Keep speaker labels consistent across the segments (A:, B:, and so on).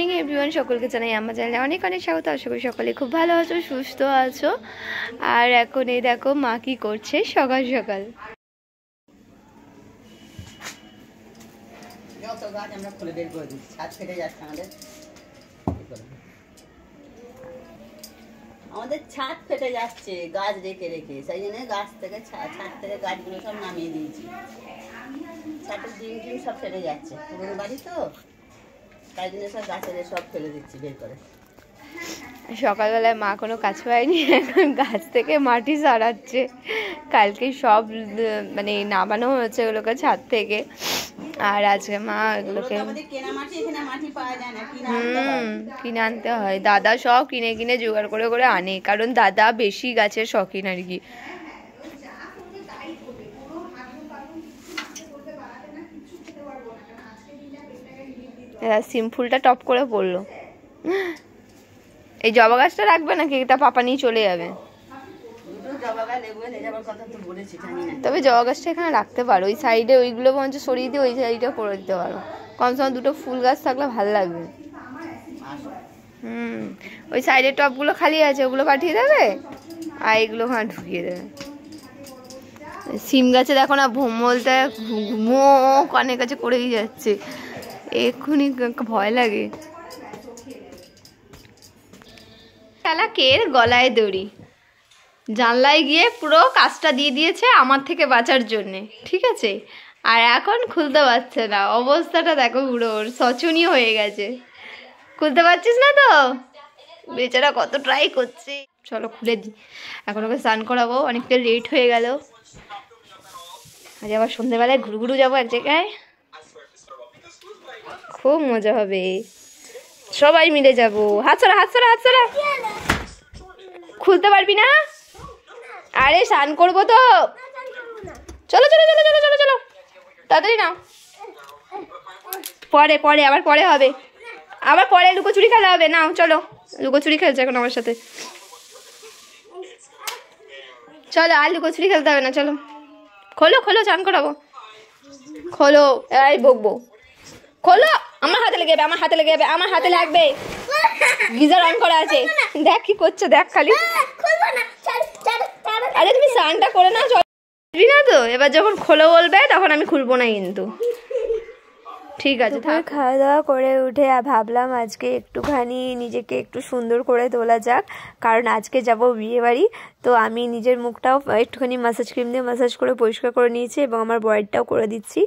A: Morning everyone সকলকে জানাই আমার চ্যানেলে অনেক অনেক স্বাগত আশা করি সকলে খুব ভালো আছো সুস্থ আছো আর এখন এই দেখো মা কি করছে সকাল সকাল আমাদের ছাদ ফেটে যাচ্ছে গাছ রেখে রেখে সেই জন্য গাছ থেকে ছাদ থেকে গাছগুলো সব নামিয়ে দিয়েছি ছাদের ডিম ডিম সব ফেটে যাচ্ছে পুরনো বাড়ি তো সকালবেলায় মা কোনো কাজ পায়নি এখন গাছ থেকে মাটি সারাচ্ছে কালকে সব মানে নামানো হয়েছে ওগুলোকে ছাদ থেকে আর আজকে মা এগুলোকে হুম কিনে আনতে হয় দাদা সব কিনে কিনে জোগাড় করে করে আনে কারণ দাদা বেশি গাছের শখিন আর কি হ্যাঁ সিম্পুলটা টপ করে পড়লো এই জবা গাছটা রাখবে নাকি এটা পাপা নিয়ে চলে যাবে তবে জবা গাছটা এখানে রাখতে পারো ওই সাইডে ওইগুলো বরঞ্চ সরিয়ে দিয়ে ওই সাইডটা করে দিতে পারো কমসে কম দুটো ফুল গাছ থাকলে ভালো লাগবে হুম ওই সাইডের টপগুলো খালি আছে ওগুলো পাঠিয়ে দেবে আর এগুলো ওখানে ঢুকিয়ে দেবে সিম গাছে দেখো না ভোমলটা মো কানে কাছে করেই যাচ্ছে এক্ষুনি ভয় লাগে চালাকের গলায় দড়ি জানলায় গিয়ে পুরো কাজটা দিয়ে দিয়েছে আমার থেকে বাঁচার জন্যে ঠিক আছে আর এখন খুলতে পারছে না অবস্থাটা দেখো পুরো ওর শোচনীয় হয়ে গেছে খুলতে পারছিস না তো বেচারা কত ট্রাই করছে চলো খুলে দিই এখন ওকে স্নান করাবো অনেকটা লেট হয়ে গেল আজ আবার সন্ধ্যেবেলায় ঘুরু ঘুরু যাবো এক জায়গায় খুব মজা হবে সবাই মিলে যাব হাত হাতছাড়া হাত হাত খুলতে পারবি না আরে স্নান করবো তো চলো চলো চলো চলো চলো চলো তাড়াতাড়ি নাও পরে পরে আবার পরে হবে আবার পরে লুকোচুরি খেলা হবে নাও চলো লুকোচুরি খেলছে এখন আমার সাথে চলো আর লুকোচুরি খেলতে হবে না চলো খোলো খোলো চান করাবো খোলো এই বকবো খোলো আমার হাতে লেগে যাবে আমার হাতে লেগে যাবে আমার হাতে লাগবে গিজার অন করা আছে দেখ কি করছো দেখ খালি আরে তুমি স্নানটা করে না চল না তো এবার যখন খোলা বলবে তখন আমি খুলবো না কিন্তু ঠিক আছে খাওয়া দাওয়া করে উঠে ভাবলাম আজকে একটুখানি নিজেকে একটু সুন্দর করে তোলা যাক কারণ আজকে যাব বিয়েবাড়ি তো আমি নিজের মুখটাও একটুখানি মাসাজ ক্রিম দিয়ে মাসাজ করে পরিষ্কার করে নিয়েছি এবং আমার বয়েরটাও করে দিচ্ছি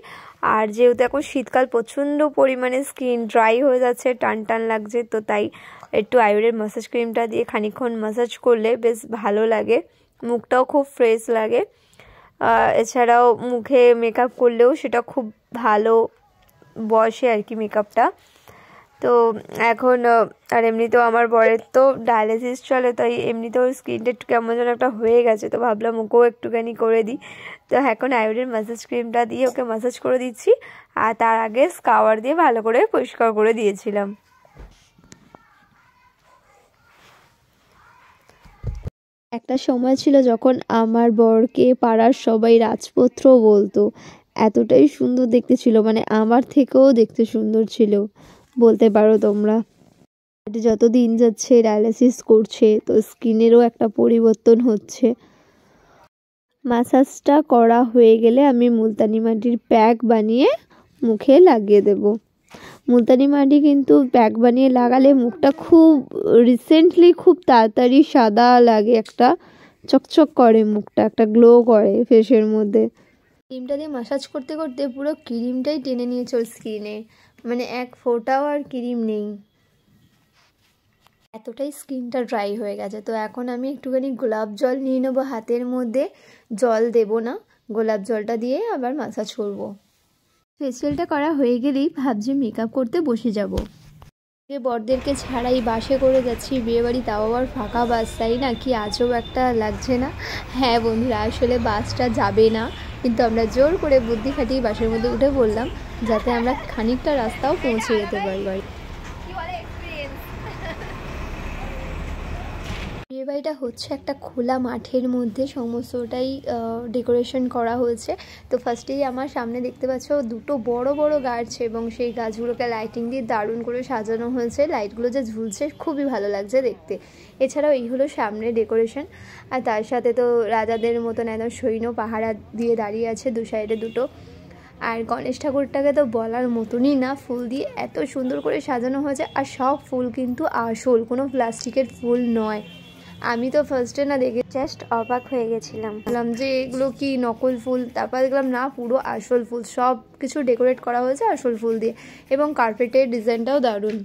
A: আর যেহেতু এখন শীতকাল প্রচণ্ড পরিমাণে স্কিন ড্রাই হয়ে যাচ্ছে টান টান লাগছে তো তাই একটু আয়ুরের মাসাজ ক্রিমটা দিয়ে খানিক্ষণ মাসাজ করলে বেশ ভালো লাগে মুখটাও খুব ফ্রেশ লাগে এছাড়াও মুখে মেকআপ করলেও সেটা খুব ভালো বয়সে আর কি মেকআপটা তো এখন আর এমনিতেও আমার বরের তো ডায়ালিসিস চলে তাই এমনিতেও স্কিনটা একটু কেমন যেন একটা হয়ে গেছে তো ভাবলাম ওকেও একটুখানি করে দিই তো এখন আয়োডিন ম্যাসাজ ক্রিমটা দিয়ে ওকে ম্যাসাজ করে দিচ্ছি আর তার আগে স্কাওয়ার দিয়ে ভালো করে পরিষ্কার করে দিয়েছিলাম একটা সময় ছিল যখন আমার বরকে পাড়ার সবাই রাজপুত্র বলতো এতটাই সুন্দর দেখতে ছিল মানে আমার থেকেও দেখতে সুন্দর ছিল বলতে পারো তোমরা যত দিন যাচ্ছে ডায়ালাইসিস করছে তো স্কিনেরও একটা পরিবর্তন হচ্ছে মাসাজটা করা হয়ে গেলে আমি মুলতানি মাটির প্যাক বানিয়ে মুখে লাগিয়ে দেব মুলতানি মাটি কিন্তু প্যাক বানিয়ে লাগালে মুখটা খুব রিসেন্টলি খুব তাড়াতাড়ি সাদা লাগে একটা চকচক করে মুখটা একটা গ্লো করে ফেসের মধ্যে ক্রিমটা দিয়ে মাসাজ করতে করতে পুরো ক্রিমটাই টেনে নিয়ে চল স্কিনে মানে এক ফোটাও আর ক্রিম নেই এতটাই স্কিনটা ড্রাই হয়ে গেছে তো এখন আমি একটুখানি গোলাপ জল নিয়ে নেবো হাতের মধ্যে জল দেব না গোলাপ জলটা দিয়ে আবার মাসাজ করব। ফেসিয়ালটা করা হয়ে গেলেই ভাবছি মেকআপ করতে বসে যাব। যে বরদেরকে ছাড়াই বাসে করে যাচ্ছি বিয়েবাড়ি তাও আবার ফাঁকা বাস তাই না কি আজও একটা লাগছে না হ্যাঁ বন্ধুরা আসলে বাসটা যাবে না কিন্তু আমরা জোর করে বুদ্ধি খাটিয়ে বাসের মধ্যে উঠে পড়লাম যাতে আমরা খানিকটা রাস্তাও পৌঁছে যেতে বাড়ি বিয়ে বাড়িটা হচ্ছে একটা খোলা মাঠের মধ্যে সমস্তটাই ডেকোরেশন করা হয়েছে তো ফার্স্টেই আমার সামনে দেখতে পাচ্ছ দুটো বড় বড় গাছ এবং সেই গাছগুলোকে লাইটিং দিয়ে দারুণ করে সাজানো হয়েছে লাইটগুলো যে ঝুলছে খুবই ভালো লাগছে দেখতে এছাড়াও এই হলো সামনে ডেকোরেশন আর তার সাথে তো রাজাদের মতন একদম সৈন্য পাহারা দিয়ে দাঁড়িয়ে আছে দু সাইডে দুটো আর গণেশ ঠাকুরটাকে তো বলার মতনই না ফুল দিয়ে এত সুন্দর করে সাজানো হয়েছে আর সব ফুল কিন্তু আসল কোনো প্লাস্টিকের ফুল নয় আমি তো ফার্স্টে না দেখে জাস্ট অবাক হয়ে গেছিলাম বললাম যে এগুলো কি নকল ফুল তারপর দেখলাম না পুরো আসল ফুল সব কিছু ডেকোরেট করা হয়েছে আসল ফুল দিয়ে এবং কার্পেটের ডিজাইনটাও দারুণ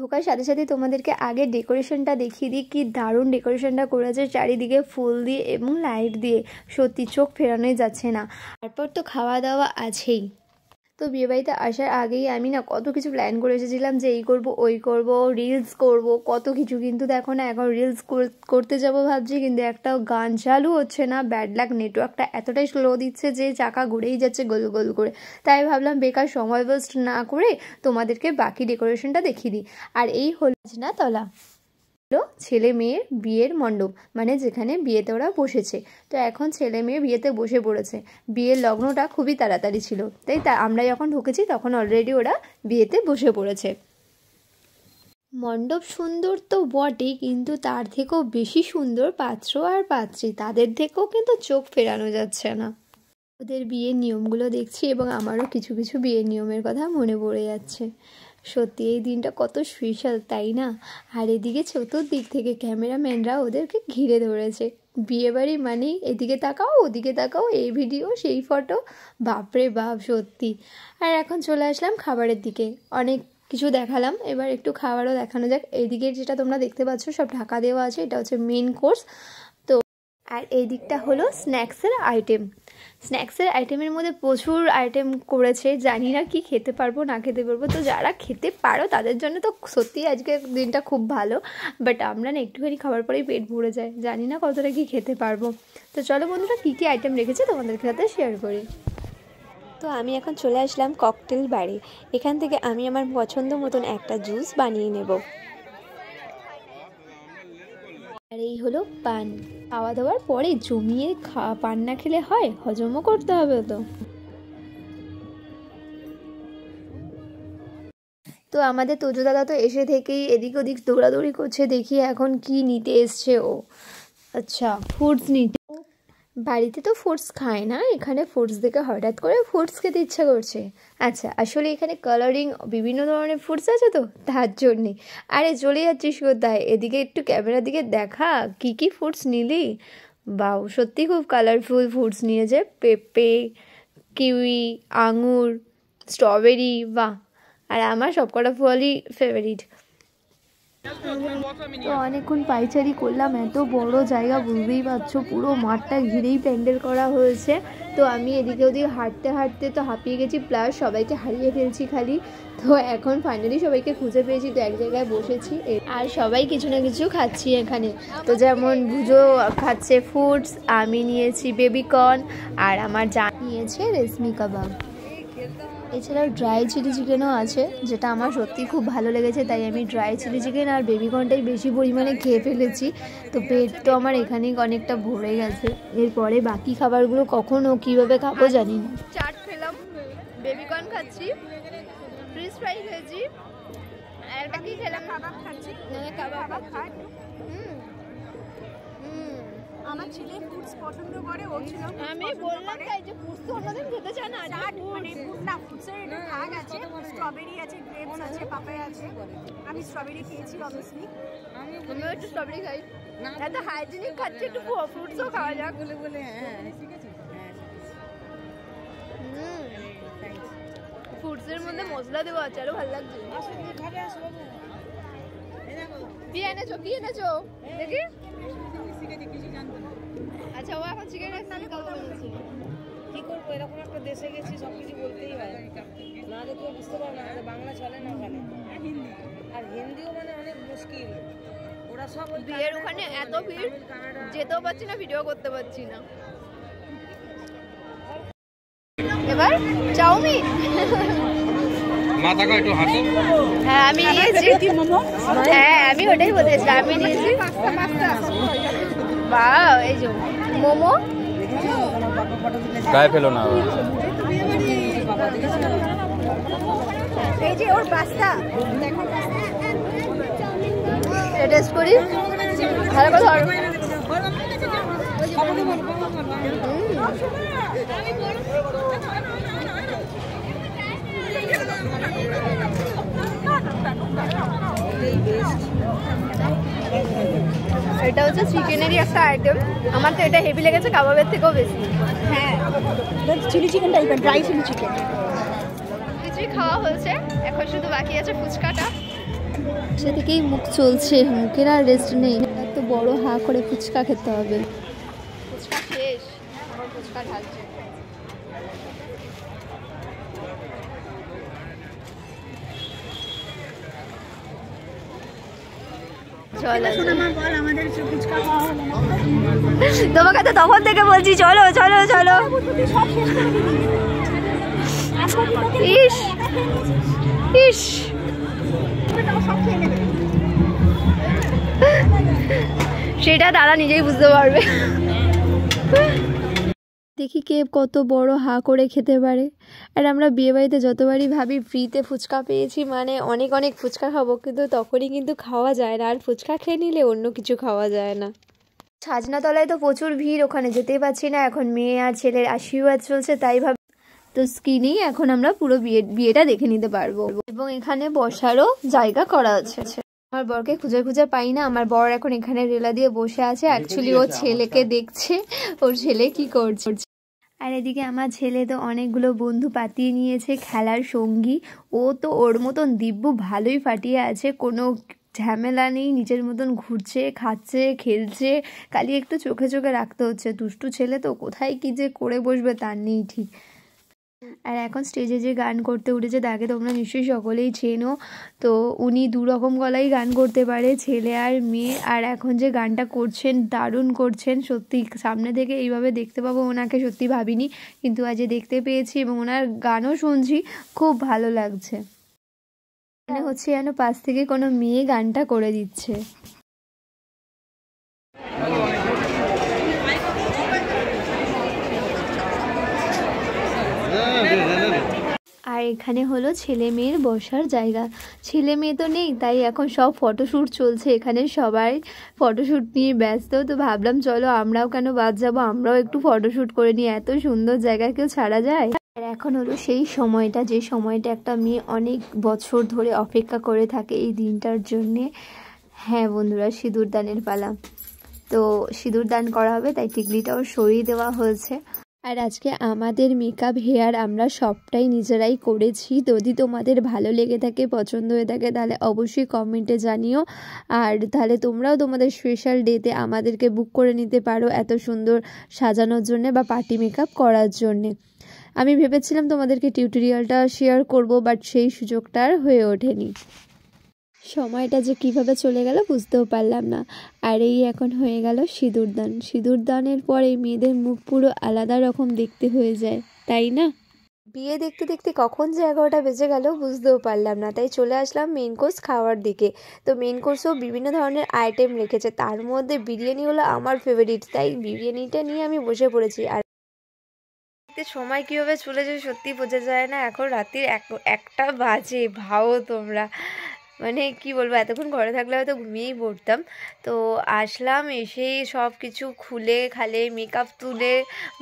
A: ঢোকার সাথে সাথে তোমাদেরকে আগে ডেকোরেশনটা দেখিয়ে দিই কি দারুণ ডেকোরেশনটা করেছে চারিদিকে ফুল দিয়ে এবং লাইট দিয়ে সত্যি চোখ ফেরানোই যাচ্ছে না তারপর তো খাওয়া দাওয়া আছেই তো বিয়েবাড়িতে আসার আগেই আমি না কত কিছু প্ল্যান করে এসেছিলাম যে এই করব ওই করব রিলস করব কত কিছু কিন্তু দেখো না এখন রিলস করতে যাব ভাবছি কিন্তু একটাও গান চালু হচ্ছে না ব্যাড লাক নেটওয়ার্কটা এতটাই স্লো দিচ্ছে যে চাকা ঘুরেই যাচ্ছে গোল গোল করে তাই ভাবলাম বেকার সময় ওয়েস্ট না করে তোমাদেরকে বাকি ডেকোরেশনটা দেখিয়ে দিই আর এই হল না তলা হলো ছেলে মেয়ের বিয়ের মণ্ডপ মানে যেখানে বিয়েতে ওরা বসেছে তো এখন ছেলে মেয়ে বিয়েতে বসে পড়েছে বিয়ের লগ্নটা খুবই তাড়াতাড়ি ছিল তাই তা আমরা যখন ঢুকেছি তখন অলরেডি ওরা বিয়েতে বসে পড়েছে মণ্ডপ সুন্দর তো বটেই কিন্তু তার থেকেও বেশি সুন্দর পাত্র আর পাত্রী তাদের থেকেও কিন্তু চোখ ফেরানো যাচ্ছে না ওদের বিয়ের নিয়মগুলো দেখছি এবং আমারও কিছু কিছু বিয়ের নিয়মের কথা মনে পড়ে যাচ্ছে সত্যি এই দিনটা কত স্পেশাল তাই না আর এদিকে চতুর্দিক থেকে ক্যামেরাম্যানরা ওদেরকে ঘিরে ধরেছে বিয়েবাড়ি মানে এদিকে তাকাও ওদিকে তাকাও এই ভিডিও সেই ফটো বাপরে বাপ সত্যি আর এখন চলে আসলাম খাবারের দিকে অনেক কিছু দেখালাম এবার একটু খাবারও দেখানো যাক এদিকে যেটা তোমরা দেখতে পাচ্ছ সব ঢাকা দেওয়া আছে এটা হচ্ছে মেন কোর্স তো আর এই দিকটা হলো স্ন্যাক্সের আইটেম স্ন্যাক্সের আইটেমের মধ্যে প্রচুর আইটেম করেছে জানি না কি খেতে পারবো না খেতে পারবো তো যারা খেতে পারো তাদের জন্য তো সত্যিই আজকে দিনটা খুব ভালো বাট আমরা না একটুখানি খাবার পরেই পেট ভরে যায় জানি না কতটা কি খেতে পারবো তো চলো বন্ধুরা কী কী আইটেম রেখেছে তোমাদের সাথে শেয়ার করি তো আমি এখন চলে আসলাম ককটেল বাড়ি এখান থেকে আমি আমার পছন্দ মতন একটা জুস বানিয়ে নেব আর এই হলো পান খাওয়া দাওয়ার পরে জমিয়ে পান না খেলে হয় হজমও করতে হবে তো তো আমাদের তোজো দাদা তো এসে থেকেই এদিক ওদিক দৌড়াদৌড়ি করছে দেখি এখন কি নিতে এসছে ও আচ্ছা ফুডস নিতে বাড়িতে তো ফ্রুটস খায় না এখানে ফ্রুটস দেখে হঠাৎ করে ফ্রুটস খেতে ইচ্ছা করছে আচ্ছা আসলে এখানে কালারিং বিভিন্ন ধরনের ফ্রুটস আছে তো তার জন্যে আরে চলে যাচ্ছিস কোথায় এদিকে একটু ক্যামেরার দিকে দেখা কি কি ফ্রুটস নিলি বাউ সত্যি খুব কালারফুল ফ্রুটস নিয়েছে পেঁপে কিউই আঙুর স্ট্রবেরি বা আর আমার সবকটা ফলই ফেভারিট তো অনেকক্ষণ পাইচারি করলাম এত বড় জায়গা বুঝতেই পারছো পুরো মাঠটা ঘিরেই প্যান্ডেল করা হয়েছে তো আমি এদিকে ওদিকে হাঁটতে হাঁটতে তো হাঁপিয়ে গেছি প্লাস সবাইকে হারিয়ে ফেলছি খালি তো এখন ফাইনালি সবাইকে খুঁজে পেয়েছি তো এক জায়গায় বসেছি আর সবাই কিছু না কিছু খাচ্ছি এখানে তো যেমন ভুজো খাচ্ছে ফুডস আমি নিয়েছি বেবিকর্ন আর আমার যা নিয়েছে রেশমি কাবাব এছাড়াও ড্রাই চিলি চিকেনও আছে যেটা আমার সত্যি খুব ভালো লেগেছে তাই আমি ড্রাই চিলি চিকেন আর বেবিকর্নটাই বেশি পরিমাণে খেয়ে ফেলেছি তো পেট তো আমার এখানেই অনেকটা ভরে গেছে এরপরে বাকি খাবারগুলো কখন ও কীভাবে খাবো জানি না চাট খেলাম বেবিকর্ন খাচ্ছি ফ্রিজ ফ্রাই খেয়েছি একটা কি খেলাম কাবাব খাচ্ছি হ্যাঁ, কাবাব হুম আমার ছেলে ফুডস পছন্দ করে ওর ছিল আমি বললাম তাই যে ফুডস তো অন্যদিন খেতে চায় না চাট মানে না ফুডসের এটা ভাগ আছে স্ট্রবেরি আছে গ্রেপস আছে পাপায়া আছে আমি স্ট্রবেরি খেয়েছি অবভিয়াসলি আমি একটু স্ট্রবেরি খাই এত হাইজিনিক খাচ্ছে একটু ফ্রুটসও খাওয়া যাক বলে বলে হ্যাঁ ঠিক আছে ফুডসের মধ্যে হ্যাঁ। মশলা দেওয়া আছে আরো ভালো লাগছে বিয়ে এনেছো বিয়ে এনেছো দেখি আচ্ছা ও এখন চিকেন রাইস আমি খাবো কি করবো এরকম একটা দেশে গেছি সব কিছু বলতেই হয় না দেখলে বুঝতে পারবো না বাংলা চলে না ওখানে হিন্দি আর হিন্দিও মানে অনেক মুশকিল ওরা সব বিয়ের ওখানে এত ভিড় যেতেও পারছি না ভিডিও করতে পারছি না এবার চাউমিন হ্যাঁ আমি নিয়েছি আচ্ছা, হ্যাঁ আমি ওটাই বলতে বলতেছিলাম আমি নিয়েছি বাহ এই যে মোমো গায়ে ফেলো না এই যে ওর পাস্তা টেস্ট করি ভালো করে ধর এটা হচ্ছে চিকেনেরই একটা আইটেম আমার তো এটা হেভি লেগেছে কাবাবের থেকেও বেশি হ্যাঁ চিলি চিকেন টাইপের ড্রাই চিলি চিকেন কিছুই খাওয়া হয়েছে এখন শুধু বাকি আছে ফুচকাটা সে থেকেই মুখ চলছে মুখের আর রেস্ট নেই এত বড় হা করে ফুচকা খেতে হবে ফুচকা শেষ ফুচকা ঢালছে তোমাকে তো তখন থেকে বলছি চলো চলো চলো ইস ইস সেটা তারা নিজেই বুঝতে পারবে দেখি কে কত বড় হা করে খেতে পারে আর আমরা বিয়ে বাড়িতে যতবারই ভাবি ফ্রিতে ফুচকা পেয়েছি মানে অনেক অনেক ফুচকা খাবো কিন্তু তখনই কিন্তু খাওয়া যায় না আর ফুচকা খেয়ে নিলে অন্য কিছু খাওয়া যায় না সাজনাতলায় তো প্রচুর ভিড় ওখানে যেতেই পারছি না এখন মেয়ে আর ছেলের আশীর্বাদ চলছে তাই ভাব তো স্ক্রিনেই এখন আমরা পুরো বিয়ে বিয়েটা দেখে নিতে পারবো এবং এখানে বসারও জায়গা করা আছে আমার বরকে খুঁজে খুঁজে পাই না আমার বর এখন এখানে রেলা দিয়ে বসে আছে অ্যাকচুয়ালি ও ছেলেকে দেখছে ওর ছেলে কি করছে আর এদিকে আমার ছেলে তো অনেকগুলো বন্ধু পাতিয়ে নিয়েছে খেলার সঙ্গী ও তো ওর মতন দিব্য ভালোই ফাটিয়ে আছে কোনো ঝামেলা নেই নিজের মতন ঘুরছে খাচ্ছে খেলছে কালি একটু চোখে চোখে রাখতে হচ্ছে দুষ্টু ছেলে তো কোথায় কী যে করে বসবে তার নেই ঠিক আর এখন স্টেজে যে গান করতে উঠেছে তাকে তোমরা নিশ্চয়ই সকলেই চেনো তো উনি দুরকম গলাই গান করতে পারে ছেলে আর মেয়ে আর এখন যে গানটা করছেন দারুণ করছেন সত্যি সামনে থেকে এইভাবে দেখতে পাবো ওনাকে সত্যি ভাবিনি কিন্তু আজ দেখতে পেয়েছি এবং ওনার গানও শুনছি খুব ভালো লাগছে মানে হচ্ছে যেন পাশ থেকে কোনো মেয়ে গানটা করে দিচ্ছে আর এখানে হলো ছেলে মেয়ের বসার জায়গা ছেলে মেয়ে তো নেই তাই এখন সব ফটোশ্যুট চলছে এখানে সবাই ফটোশ্যুট নিয়ে ব্যস্ত তো ভাবলাম চলো আমরাও কেন বাদ যাবো আমরাও একটু ফটোশ্যুট করে নিই এত সুন্দর জায়গা কেউ ছাড়া যায় আর এখন হলো সেই সময়টা যে সময়টা একটা মেয়ে অনেক বছর ধরে অপেক্ষা করে থাকে এই দিনটার জন্যে হ্যাঁ বন্ধুরা সিঁদুরদানের পালা তো সিঁদুরদান করা হবে তাই টিকলিটাও সরিয়ে দেওয়া হয়েছে আর আজকে আমাদের মেকআপ হেয়ার আমরা সবটাই নিজেরাই করেছি যদি তোমাদের ভালো লেগে থাকে পছন্দ হয়ে থাকে তাহলে অবশ্যই কমেন্টে জানিও আর তাহলে তোমরাও তোমাদের স্পেশাল ডেতে আমাদেরকে বুক করে নিতে পারো এত সুন্দর সাজানোর জন্যে বা পার্টি মেকআপ করার জন্যে আমি ভেবেছিলাম তোমাদেরকে টিউটোরিয়ালটা শেয়ার করব বাট সেই সুযোগটা আর হয়ে ওঠেনি সময়টা যে কিভাবে চলে গেল বুঝতেও পারলাম না আর এই এখন হয়ে গেল সিঁদুরদান সিঁদুরদানের পরে মেয়েদের মুখ পুরো আলাদা রকম দেখতে হয়ে যায় তাই না বিয়ে দেখতে দেখতে কখন যে এগারোটা বেজে গেল বুঝতেও পারলাম না তাই চলে আসলাম মেন কোর্স খাওয়ার দিকে তো মেন কোর্সেও বিভিন্ন ধরনের আইটেম রেখেছে তার মধ্যে বিরিয়ানি হলো আমার ফেভারিট তাই বিরিয়ানিটা নিয়ে আমি বসে পড়েছি আর সময় কীভাবে চলে যায় সত্যি বোঝা যায় না এখন রাত্রির এক একটা বাজে ভাও তোমরা মানে কি বলবো এতক্ষণ ঘরে থাকলে হয়তো ঘুমিয়েই পড়তাম তো আসলাম এসে সব কিছু খুলে খালে মেকআপ তুলে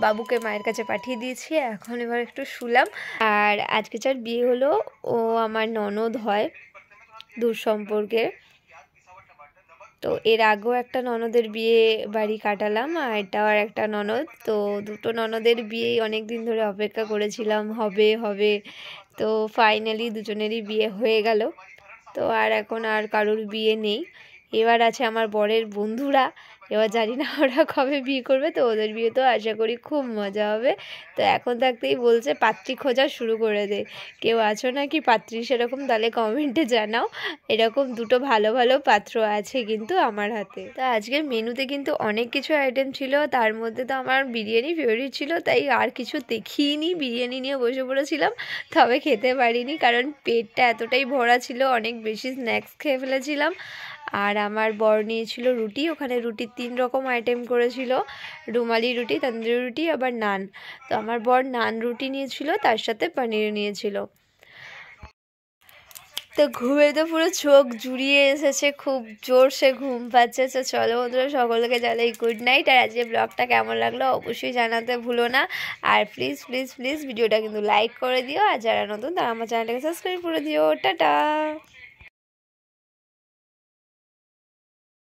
A: বাবুকে মায়ের কাছে পাঠিয়ে দিয়েছি এখন এবার একটু শুলাম আর আজকে যার বিয়ে হলো ও আমার ননদ হয় দূর সম্পর্কে তো এর আগেও একটা ননদের বিয়ে বাড়ি কাটালাম আর এটাও আর একটা ননদ তো দুটো ননদের বিয়ে অনেক দিন ধরে অপেক্ষা করেছিলাম হবে হবে তো ফাইনালি দুজনেরই বিয়ে হয়ে গেল তো আর এখন আর কারোর বিয়ে নেই এবার আছে আমার বরের বন্ধুরা এবার জানি না ওরা কবে বিয়ে করবে তো ওদের বিয়ে তো আশা করি খুব মজা হবে তো এখন থাকতেই বলছে পাত্রী খোঁজা শুরু করে দে কেউ আছো না কি পাত্রী সেরকম তাহলে কমেন্টে জানাও এরকম দুটো ভালো ভালো পাত্র আছে কিন্তু আমার হাতে তো আজকের মেনুতে কিন্তু অনেক কিছু আইটেম ছিল তার মধ্যে তো আমার বিরিয়ানি ফেভারিট ছিল তাই আর কিছু দেখিনি বিরিয়ানি নিয়ে বসে পড়েছিলাম তবে খেতে পারিনি কারণ পেটটা এতটাই ভরা ছিল অনেক বেশি স্ন্যাক্স খেয়ে ফেলেছিলাম আর আমার বর নিয়েছিল রুটি ওখানে রুটির তিন রকম আইটেম করেছিল রুমালি রুটি তন্দুরি রুটি আবার নান তো আমার বর নান রুটি নিয়েছিল তার সাথে পনির নিয়েছিল তো ঘুমে তো পুরো চোখ জুড়িয়ে এসেছে খুব জোরসে ঘুম পাচ্ছে তো চলো বন্ধুরা সকলকে জানাই গুড নাইট আর আজকে ব্লগটা কেমন লাগলো অবশ্যই জানাতে ভুলো না আর প্লিজ প্লিজ প্লিজ ভিডিওটা কিন্তু লাইক করে দিও আর যারা নতুন তারা আমার চ্যানেলটাকে সাবস্ক্রাইব করে দিও টাটা